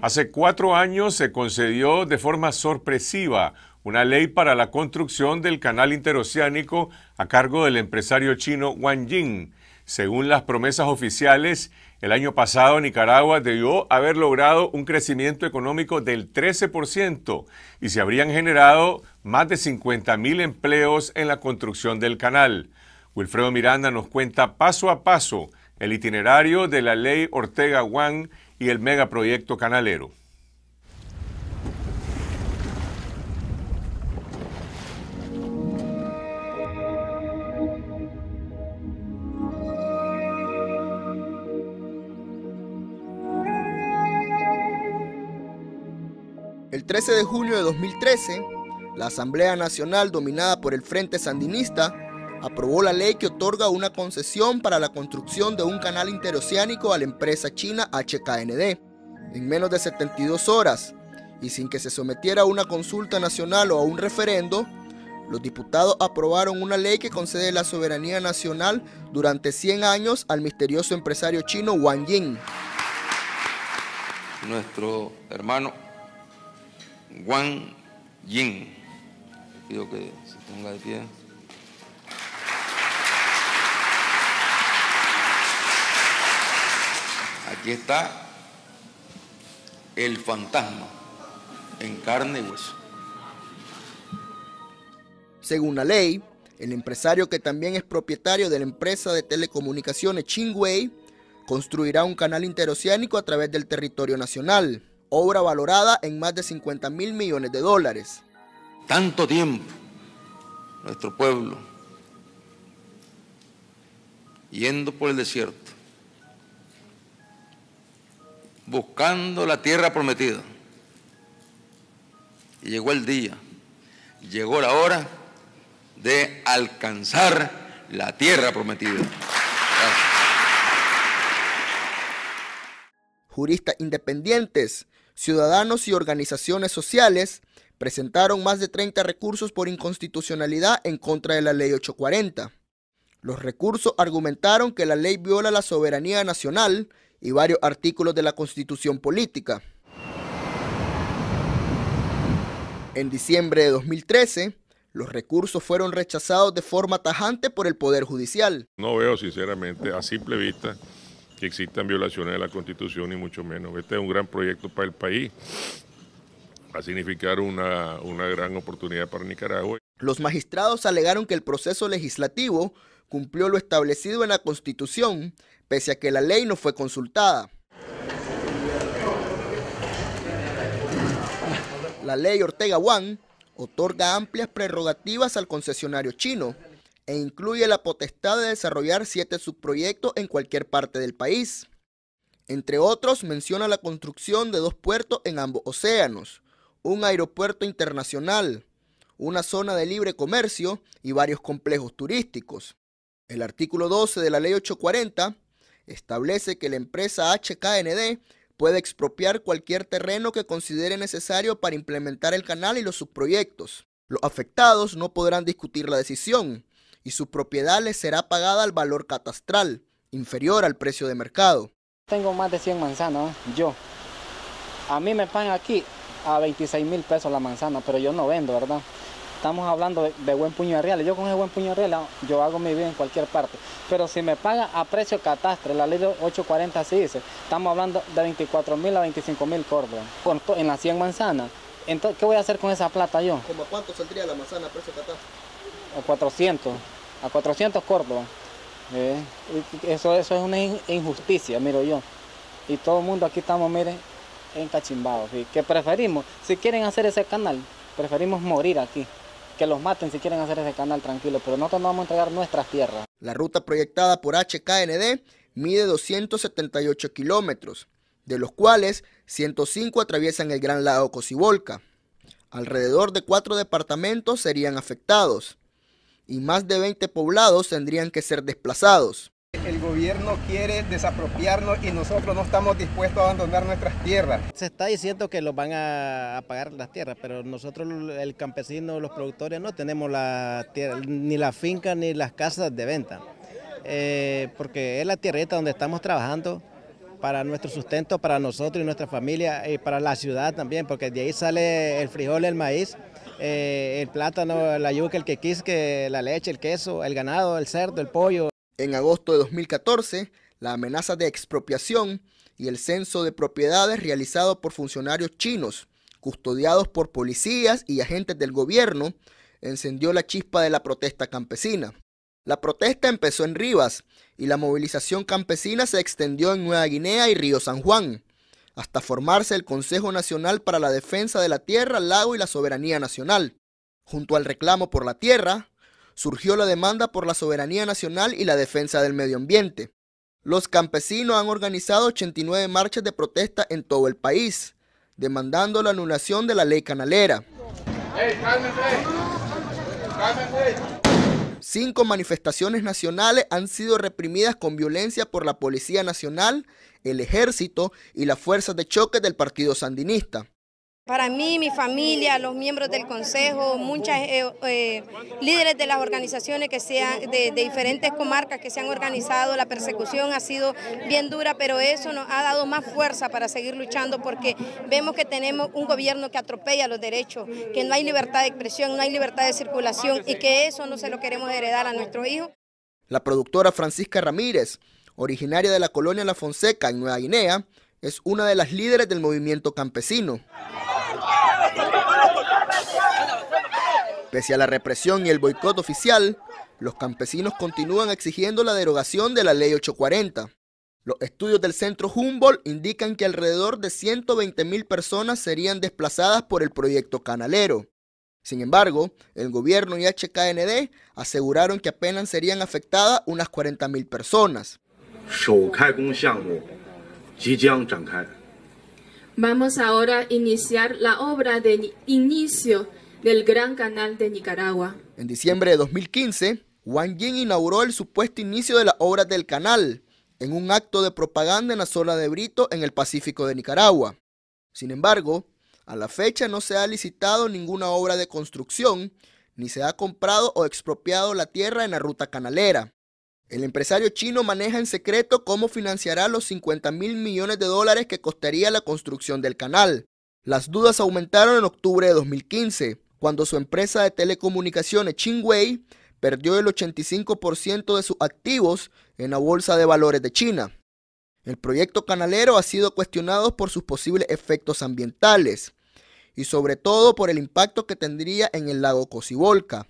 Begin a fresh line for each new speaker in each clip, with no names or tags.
Hace cuatro años se concedió de forma sorpresiva una ley para la construcción del canal interoceánico a cargo del empresario chino Wang Jing. Según las promesas oficiales, el año pasado Nicaragua debió haber logrado un crecimiento económico del 13% y se habrían generado más de 50.000 empleos en la construcción del canal. Wilfredo Miranda nos cuenta paso a paso el itinerario de la ley Ortega One y el megaproyecto canalero. El 13 de junio de 2013, la Asamblea Nacional dominada por el Frente Sandinista aprobó la ley que otorga una concesión para la construcción de un canal interoceánico a la empresa china HKND. En menos de 72 horas, y sin que se sometiera a una consulta nacional o a un referendo, los diputados aprobaron una ley que concede la soberanía nacional durante 100 años al misterioso empresario chino Wang Ying. Nuestro hermano Wang Ying, pido que se ponga de pie. está el fantasma en carne y hueso. Según la ley, el empresario que también es propietario de la empresa de telecomunicaciones Chingwei construirá un canal interoceánico a través del territorio nacional, obra valorada en más de 50 mil millones de dólares. Tanto tiempo, nuestro pueblo, yendo por el desierto, buscando la tierra prometida. Y llegó el día, llegó la hora de alcanzar la tierra prometida. Juristas independientes, ciudadanos y organizaciones sociales presentaron más de 30 recursos por inconstitucionalidad en contra de la Ley 840. Los recursos argumentaron que la ley viola la soberanía nacional, y varios artículos de la Constitución Política. En diciembre de 2013, los recursos fueron rechazados de forma tajante por el Poder Judicial. No veo, sinceramente, a simple vista, que existan violaciones de la Constitución, ni mucho menos. Este es un gran proyecto para el país. Va a significar una, una gran oportunidad para Nicaragua. Los magistrados alegaron que el proceso legislativo cumplió lo establecido en la Constitución, pese a que la ley no fue consultada. La ley Ortega One otorga amplias prerrogativas al concesionario chino e incluye la potestad de desarrollar siete subproyectos en cualquier parte del país. Entre otros, menciona la construcción de dos puertos en ambos océanos, un aeropuerto internacional, una zona de libre comercio y varios complejos turísticos. El artículo 12 de la Ley 840 establece que la empresa HKND puede expropiar cualquier terreno que considere necesario para implementar el canal y los subproyectos. Los afectados no podrán discutir la decisión y su propiedad les será pagada al valor catastral, inferior al precio de mercado. Tengo más de 100 manzanas, ¿eh? yo. A mí me pagan aquí a 26 mil pesos la manzana, pero yo no vendo, ¿verdad? estamos hablando de, buen puño de reales. Yo con ese buen puño de reales yo hago mi vida en cualquier parte. Pero si me paga a precio catastre, la ley de 840 así dice, estamos hablando de 24 mil a 25 mil córdobas en las 100 manzanas. Entonces, ¿qué voy a hacer con esa plata yo? ¿Cómo cuánto saldría la manzana a precio catastro? A 400, a 400 córdobas. Eh, eso, eso es una injusticia, miro yo. Y todo el mundo aquí estamos, miren, encachimbados. Que preferimos, si quieren hacer ese canal, preferimos morir aquí que los maten si quieren hacer ese canal tranquilo, pero nosotros no vamos a entregar nuestras tierras. La ruta proyectada por HKND mide 278 kilómetros, de los cuales 105 atraviesan el gran lago Cocibolca. Alrededor de cuatro departamentos serían afectados y más de 20 poblados tendrían que ser desplazados el gobierno quiere desapropiarnos y nosotros no estamos dispuestos a abandonar nuestras tierras. Se está diciendo que los van a, pagar las tierras, pero nosotros el campesino, los productores, no tenemos ni la finca ni las casas de venta, eh, porque es la tierrita donde estamos trabajando para nuestro sustento, para nosotros y nuestra familia, y para la ciudad también, porque de ahí sale el frijol, el maíz, eh, el plátano, la yuca, el quequisque, la leche, el queso, el ganado, el cerdo, el pollo en agosto de 2014, la amenaza de expropiación y el censo de propiedades realizado por funcionarios chinos, custodiados por policías y agentes del gobierno, encendió la chispa de la protesta campesina. La protesta empezó en Rivas y la movilización campesina se extendió en Nueva Guinea y Río San Juan, hasta formarse el Consejo Nacional para la Defensa de la Tierra, el Lago y la Soberanía Nacional. Junto al reclamo por la tierra, surgió la demanda por la soberanía nacional y la defensa del medio ambiente. Los campesinos han organizado 89 marchas de protesta en todo el país, demandando la anulación de la ley canalera. Cinco manifestaciones nacionales han sido reprimidas con violencia por la Policía Nacional, el Ejército y las fuerzas de choque del Partido Sandinista. Para mí, mi familia, los miembros del consejo, muchos eh, eh, líderes de las organizaciones que sean de, de, diferentes comarcas que se han organizado, la persecución ha sido bien dura, pero eso nos ha dado más fuerza para seguir luchando porque vemos que tenemos un gobierno que atropella los derechos, que no hay libertad de expresión, no hay libertad de circulación y que eso no se lo queremos heredar a nuestros hijos. La productora Francisca Ramírez, originaria de la colonia La Fonseca en Nueva Guinea, es una de las líderes del movimiento campesino. Pese a la represión y el boicot oficial, los campesinos continúan exigiendo la derogación de la Ley 840. Los estudios del centro Humboldt indican que alrededor de 120.000 personas serían desplazadas por el proyecto canalero. Sin embargo, el gobierno y HKND aseguraron que apenas serían afectadas unas 40.000 personas. Vamos ahora a iniciar la obra de inicio del Gran Canal de Nicaragua. En diciembre de 2015, Wang Ying inauguró el supuesto inicio de las obras del canal en un acto de propaganda en la zona de Brito, en el Pacífico de Nicaragua. Sin embargo, a la fecha no se ha licitado ninguna obra de construcción, ni se ha comprado o expropiado la tierra en la ruta canalera. El empresario chino maneja en secreto cómo financiará los 50 mil millones de dólares que costaría la construcción del canal. Las dudas aumentaron en octubre de 2015, cuando su empresa de telecomunicaciones Chingwei perdió el 85% de sus activos en la Bolsa de Valores de China. El proyecto canalero ha sido cuestionado por sus posibles efectos ambientales y sobre todo por el impacto que tendría en el lago Cocibolca,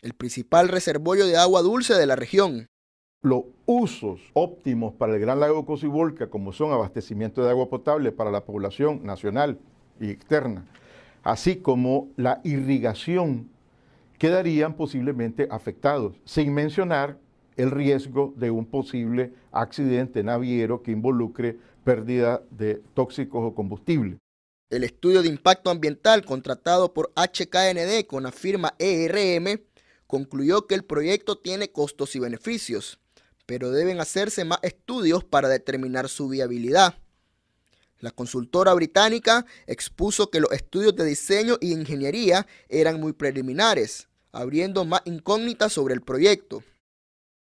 el principal reservorio de agua dulce de la región. Los usos óptimos para el Gran Lago Cocibolca, como son abastecimiento de agua potable para la población nacional y externa, así como la irrigación, quedarían posiblemente afectados, sin mencionar el riesgo de un posible accidente naviero que involucre pérdida de tóxicos o combustible. El estudio de impacto ambiental contratado por HKND con la firma ERM concluyó que el proyecto tiene costos y beneficios, pero deben hacerse más estudios para determinar su viabilidad. La consultora británica expuso que los estudios de diseño y ingeniería eran muy preliminares, abriendo más incógnitas sobre el proyecto.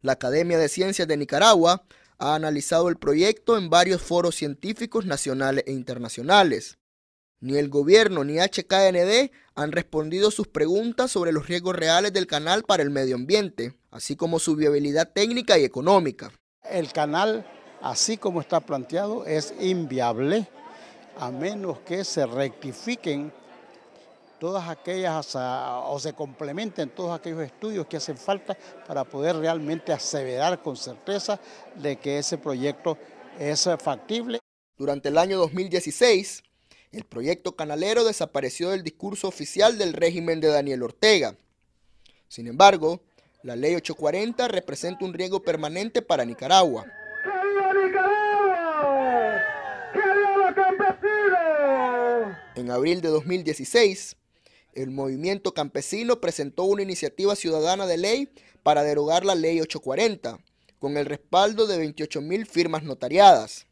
La Academia de Ciencias de Nicaragua ha analizado el proyecto en varios foros científicos nacionales e internacionales. Ni el gobierno ni HKND han respondido sus preguntas sobre los riesgos reales del canal para el medio ambiente, así como su viabilidad técnica y económica. El canal así como está planteado, es inviable a menos que se rectifiquen todas aquellas o se complementen todos aquellos estudios que hacen falta para poder realmente aseverar con certeza de que ese proyecto es factible. Durante el año 2016, el proyecto canalero desapareció del discurso oficial del régimen de Daniel Ortega. Sin embargo, la ley 840 representa un riesgo permanente para Nicaragua. En abril de 2016, el movimiento campesino presentó una iniciativa ciudadana de ley para derogar la ley 840, con el respaldo de 28.000 firmas notariadas.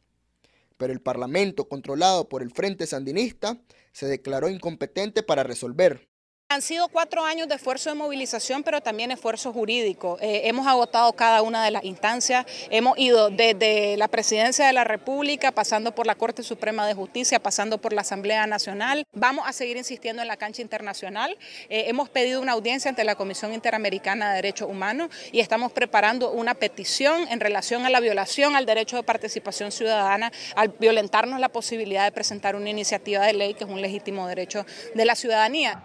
Pero el Parlamento, controlado por el Frente Sandinista, se declaró incompetente para resolver. Han sido cuatro años de esfuerzo de movilización, pero también esfuerzo jurídico. Eh, hemos agotado cada una de las instancias, hemos ido desde la Presidencia de la República, pasando por la Corte Suprema de Justicia, pasando por la Asamblea Nacional. Vamos a seguir insistiendo en la cancha internacional. Eh, hemos pedido una audiencia ante la Comisión Interamericana de Derechos Humanos y estamos preparando una petición en relación a la violación al derecho de participación ciudadana, al violentarnos la posibilidad de presentar una iniciativa de ley, que es un legítimo derecho de la ciudadanía.